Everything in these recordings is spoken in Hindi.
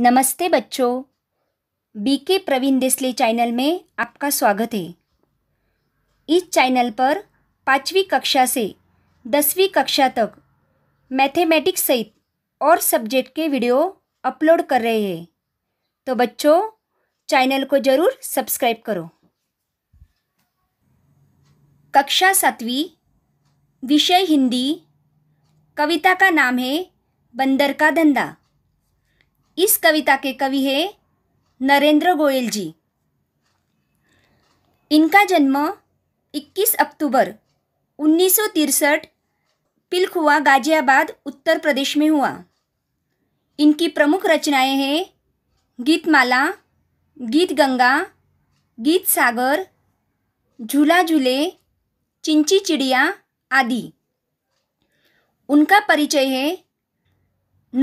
नमस्ते बच्चों बीके प्रवीण देसले चैनल में आपका स्वागत है इस चैनल पर पाँचवीं कक्षा से दसवीं कक्षा तक मैथमेटिक्स सहित और सब्जेक्ट के वीडियो अपलोड कर रहे हैं तो बच्चों चैनल को ज़रूर सब्सक्राइब करो कक्षा सातवीं विषय हिंदी कविता का नाम है बंदर का धंधा इस कविता के कवि है नरेंद्र गोयल जी इनका जन्म 21 अक्टूबर उन्नीस पिलखुआ गाजियाबाद उत्तर प्रदेश में हुआ इनकी प्रमुख रचनाएं हैं गीतमाला गीत गंगा गीत सागर झूला झूले चिंची चिड़िया आदि उनका परिचय है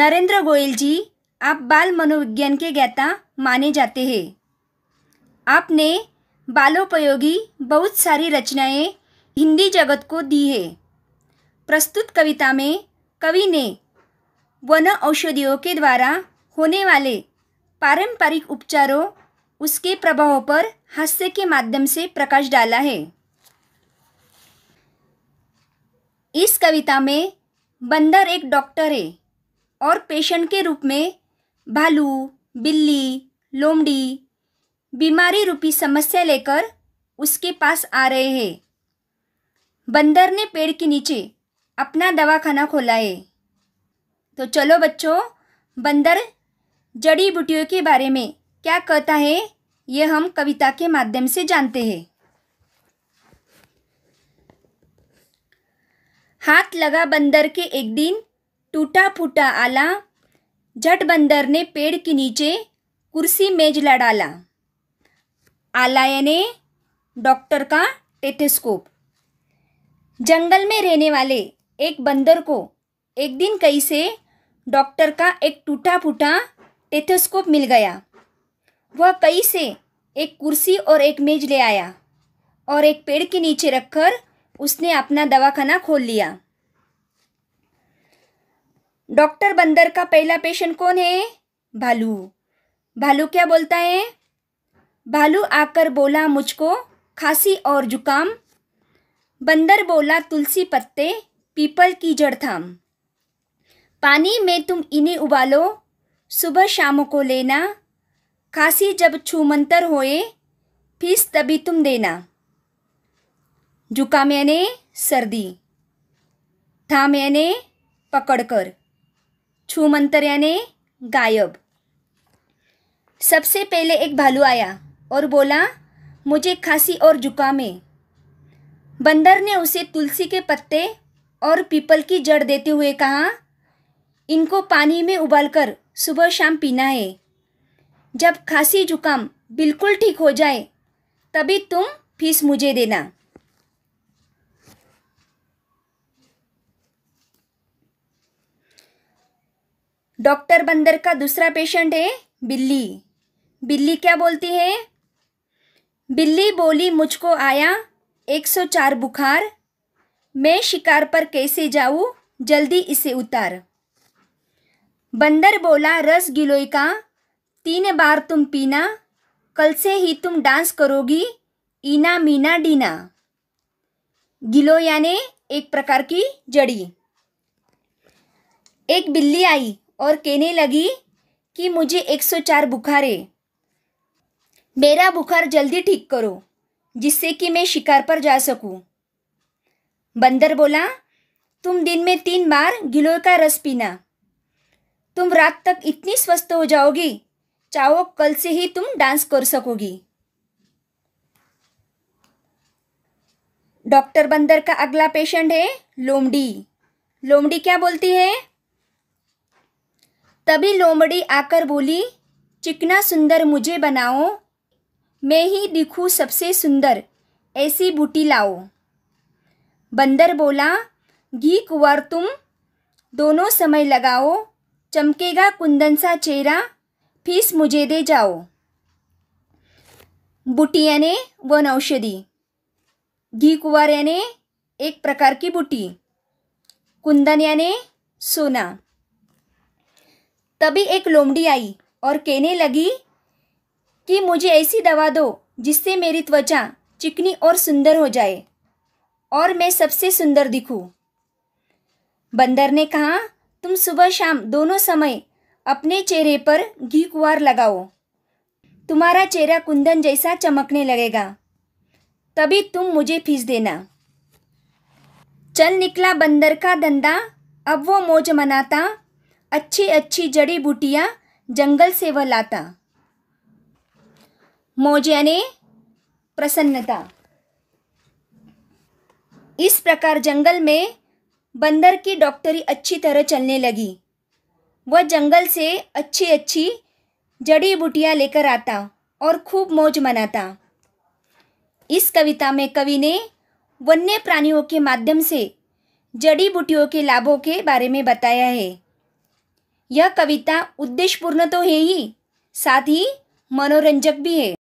नरेंद्र गोयल जी आप बाल मनोविज्ञान के ज्ञाता माने जाते हैं आपने बालोपयोगी बहुत सारी रचनाएं हिंदी जगत को दी है प्रस्तुत कविता में कवि ने वन औषधियों के द्वारा होने वाले पारंपरिक उपचारों उसके प्रभावों पर हास्य के माध्यम से प्रकाश डाला है इस कविता में बंदर एक डॉक्टर है और पेशेंट के रूप में भालू बिल्ली लोमड़ी बीमारी रूपी समस्या लेकर उसके पास आ रहे हैं बंदर ने पेड़ के नीचे अपना दवाखाना खोला है तो चलो बच्चों बंदर जड़ी बूटियों के बारे में क्या कहता है ये हम कविता के माध्यम से जानते हैं हाथ लगा बंदर के एक दिन टूटा फूटा आला जट बंदर ने पेड़ के नीचे कुर्सी मेज ला डाला ने डॉक्टर का टेथेस्कोप जंगल में रहने वाले एक बंदर को एक दिन कहीं से डॉक्टर का एक टूटा फूटा टेथोस्कोप मिल गया वह कहीं से एक कुर्सी और एक मेज ले आया और एक पेड़ के नीचे रखकर उसने अपना दवाखाना खोल लिया डॉक्टर बंदर का पहला पेशेंट कौन है भालू भालू क्या बोलता है भालू आकर बोला मुझको खांसी और जुकाम बंदर बोला तुलसी पत्ते पीपल की जड़ थाम पानी में तुम इन्हें उबालो सुबह शाम को लेना खांसी जब छूमंतर होए फीस तभी तुम देना जुकाम यानी सर्दी थाम यानी पकड़कर छू मंतर यानी गायब सबसे पहले एक भालू आया और बोला मुझे खांसी और जुकाम है बंदर ने उसे तुलसी के पत्ते और पीपल की जड़ देते हुए कहा इनको पानी में उबालकर सुबह शाम पीना है जब खांसी जुकाम बिल्कुल ठीक हो जाए तभी तुम फीस मुझे देना डॉक्टर बंदर का दूसरा पेशेंट है बिल्ली बिल्ली क्या बोलती है बिल्ली बोली मुझको आया 104 बुखार मैं शिकार पर कैसे जाऊँ जल्दी इसे उतार बंदर बोला रस गिलोई का तीन बार तुम पीना कल से ही तुम डांस करोगी ईना मीना डीना गिलो यानी एक प्रकार की जड़ी एक बिल्ली आई और कहने लगी कि मुझे 104 बुखार है मेरा बुखार जल्दी ठीक करो जिससे कि मैं शिकार पर जा सकूं। बंदर बोला तुम दिन में तीन बार गिलोय का रस पीना तुम रात तक इतनी स्वस्थ हो जाओगी चाहो कल से ही तुम डांस कर सकोगी डॉक्टर बंदर का अगला पेशेंट है लोमड़ी लोमड़ी क्या बोलती है तभी लोमड़ी आकर बोली चिकना सुंदर मुझे बनाओ मैं ही दिखूँ सबसे सुंदर ऐसी बूटी लाओ बंदर बोला घी कुंवर तुम दोनों समय लगाओ चमकेगा कुंदन सा चेहरा फीस मुझे दे जाओ बुटिया ने वन औषधि घी कुंवर ने एक प्रकार की बूटी कुंदन ने सोना तभी एक लोमड़ी आई और कहने लगी कि मुझे ऐसी दवा दो जिससे मेरी त्वचा चिकनी और सुंदर हो जाए और मैं सबसे सुंदर दिखूं। बंदर ने कहा तुम सुबह शाम दोनों समय अपने चेहरे पर घी कुआर लगाओ तुम्हारा चेहरा कुंदन जैसा चमकने लगेगा तभी तुम मुझे फीस देना चल निकला बंदर का धंधा अब वो मौज मनाता अच्छी अच्छी जड़ी बूटियाँ जंगल से वह लाता मौजाने प्रसन्नता इस प्रकार जंगल में बंदर की डॉक्टरी अच्छी तरह चलने लगी वह जंगल से अच्छी अच्छी जड़ी बूटियाँ लेकर आता और खूब मौज मनाता इस कविता में कवि ने वन्य प्राणियों के माध्यम से जड़ी बूटियों के लाभों के बारे में बताया है यह कविता उद्देश्यपूर्ण तो है ही साथ ही मनोरंजक भी है